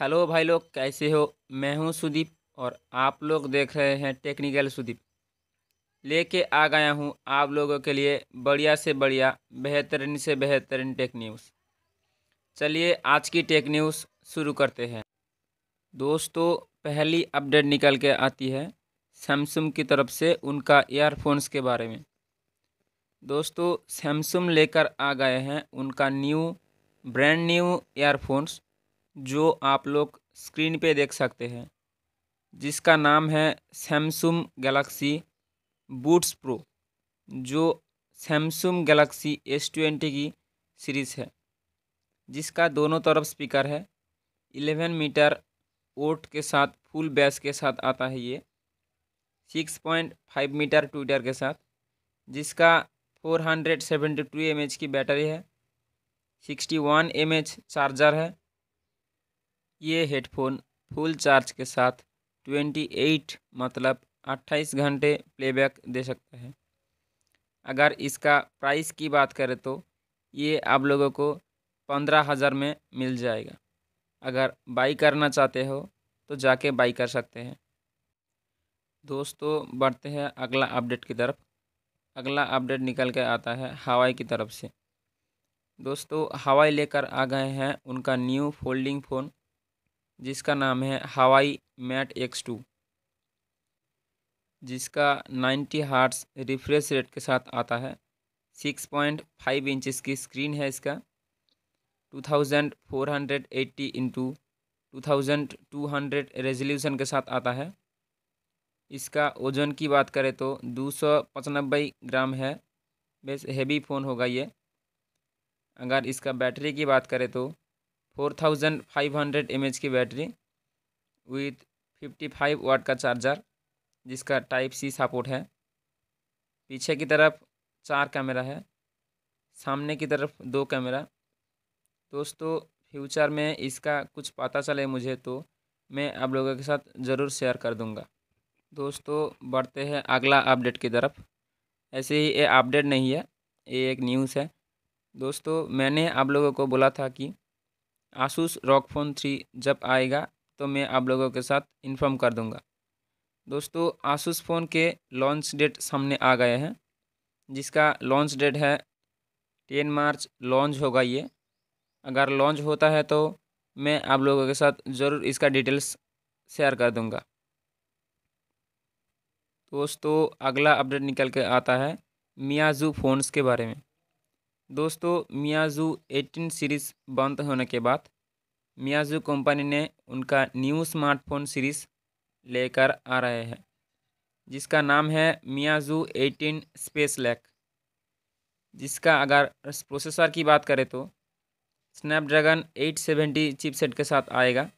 hello भाई लोग कैसे हो मैं हूं सुदीप और आप लोग देख रहे हैं टेक्निकल सुदीप लेके आ गया हूं आप लोगों के लिए बढ़िया से बढ़िया बेहतरीन से बेहतरीन टेक न्यूज़ चलिए आज की टेक न्यूज़ शुरू करते हैं दोस्तों पहली अपडेट निकल के आती है सैमसंग की तरफ से उनका एयरफोन्स के बारे में दोस्तों सैमसंग लेकर आ गए हैं उनका न्यू ब्रांड न्यू एयरफोन्स जो आप लोग स्क्रीन पे देख सकते हैं जिसका नाम है सैमसंग गैलेक्सी बूट्स प्रो जो सैमसंग गैलेक्सी एस ट्वेंटी की सीरीज़ है जिसका दोनों तरफ स्पीकर है एलेवन मीटर ओट के साथ फुल बेस के साथ आता है ये six point five meter twitter के साथ जिसका four hundred seventy two M H की बैटरी है sixty one M H charger है ये हेडफोन फुल चार्ज के साथ 28 मतलब 28 घंटे प्लेबैक दे सकता है अगर इसका प्राइस की बात करें तो ये आप लोगों को पंद्रह हज़ार में मिल जाएगा अगर बाई करना चाहते हो तो जाके बाई कर सकते हैं दोस्तों बढ़ते हैं अगला अपडेट की तरफ अगला अपडेट निकल के आता है हवाई की तरफ से दोस्तों हवाई लेकर आ गए हैं उनका न्यू फोल्डिंग फ़ोन जिसका नाम है हवाई मैट एक्स टू जिसका 90 हार्ट्स रिफ्रेश रेट के साथ आता है 6.5 इंचेस की स्क्रीन है इसका 2480 इंटू 2200 रेजोल्यूशन के साथ आता है इसका ओजन की बात करें तो दो ग्राम है बेस हैवी फ़ोन होगा ये अगर इसका बैटरी की बात करें तो four thousand five hundred M H की battery with fifty five watt का चार्जर जिसका टाइप सी सपोर्ट है पीछे की तरफ चार कैमरा है सामने की तरफ दो कैमरा दोस्तों फ्यूचर में इसका कुछ पता चले मुझे तो मैं आप लोगों के साथ ज़रूर शेयर कर दूंगा दोस्तों बढ़ते हैं अगला अपडेट की तरफ ऐसे ही ये अपडेट नहीं है ये एक न्यूज़ है दोस्तों मैंने आप लोगों को बोला था कि आसूस रॉक फ़ोन थ्री जब आएगा तो मैं आप लोगों के साथ इन्फॉर्म कर दूंगा दोस्तों आसूस फ़ोन के लॉन्च डेट सामने आ गए हैं जिसका लॉन्च डेट है टेन मार्च लॉन्च होगा ये अगर लॉन्च होता है तो मैं आप लोगों के साथ ज़रूर इसका डिटेल्स शेयर कर दूंगा दोस्तों अगला अपडेट निकल के आता है मियाजू फ़ोन्स के बारे में दोस्तों मियाजू 18 सीरीज़ बंद होने के बाद मियाजू कंपनी ने उनका न्यू स्मार्टफोन सीरीज़ लेकर आ रहे हैं जिसका नाम है मियाजू 18 स्पेस लैक जिसका अगर प्रोसेसर की बात करें तो स्नैपड्रैगन 870 चिपसेट के साथ आएगा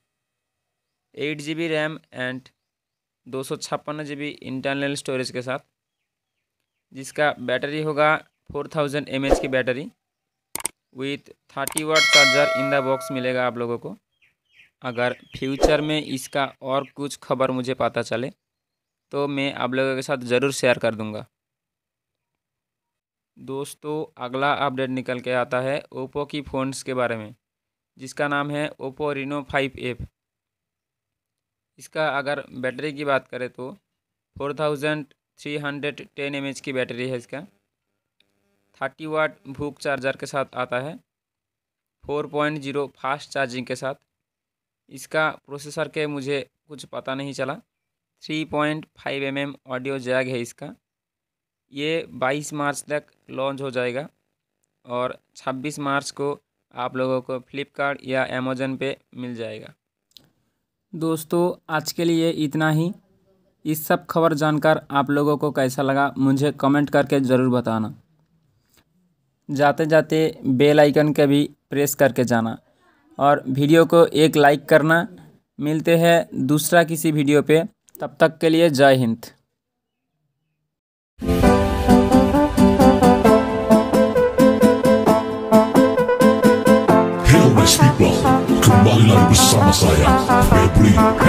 eight G B RAM and दो सौ छप्पन जी बी इंटरनल स्टोरेज के साथ जिसका बैटरी होगा फोर थाउजेंड एम एच की battery with thirty watt charger in the box मिलेगा आप लोगों को अगर फ्यूचर में इसका और कुछ खबर मुझे पता चले तो मैं आप लोगों के साथ ज़रूर शेयर कर दूंगा दोस्तों अगला अपडेट निकल के आता है ओप्पो की फ़ोन्स के बारे में जिसका नाम है ओप्पो रिनो फाइव एफ इसका अगर बैटरी की बात करें तो four thousand three hundred ten M H की बैटरी है इसका थर्टी वाट भूक चार्जर के साथ आता है four point zero fast charging के साथ इसका प्रोसेसर के मुझे कुछ पता नहीं चला three point five M M audio jack है इसका ये बाईस मार्च तक लॉन्च हो जाएगा और छब्बीस मार्च को आप लोगों को फ्लिपकार्ट या अमेजन पे मिल जाएगा दोस्तों आज के लिए इतना ही इस सब खबर जानकर आप लोगों को कैसा लगा मुझे कमेंट करके ज़रूर बताना जाते जाते बेल आइकन का भी प्रेस करके जाना और वीडियो को एक लाइक करना मिलते हैं दूसरा किसी वीडियो पे तब तक के लिए जय Hind Kembali lagi bersama saya, Febri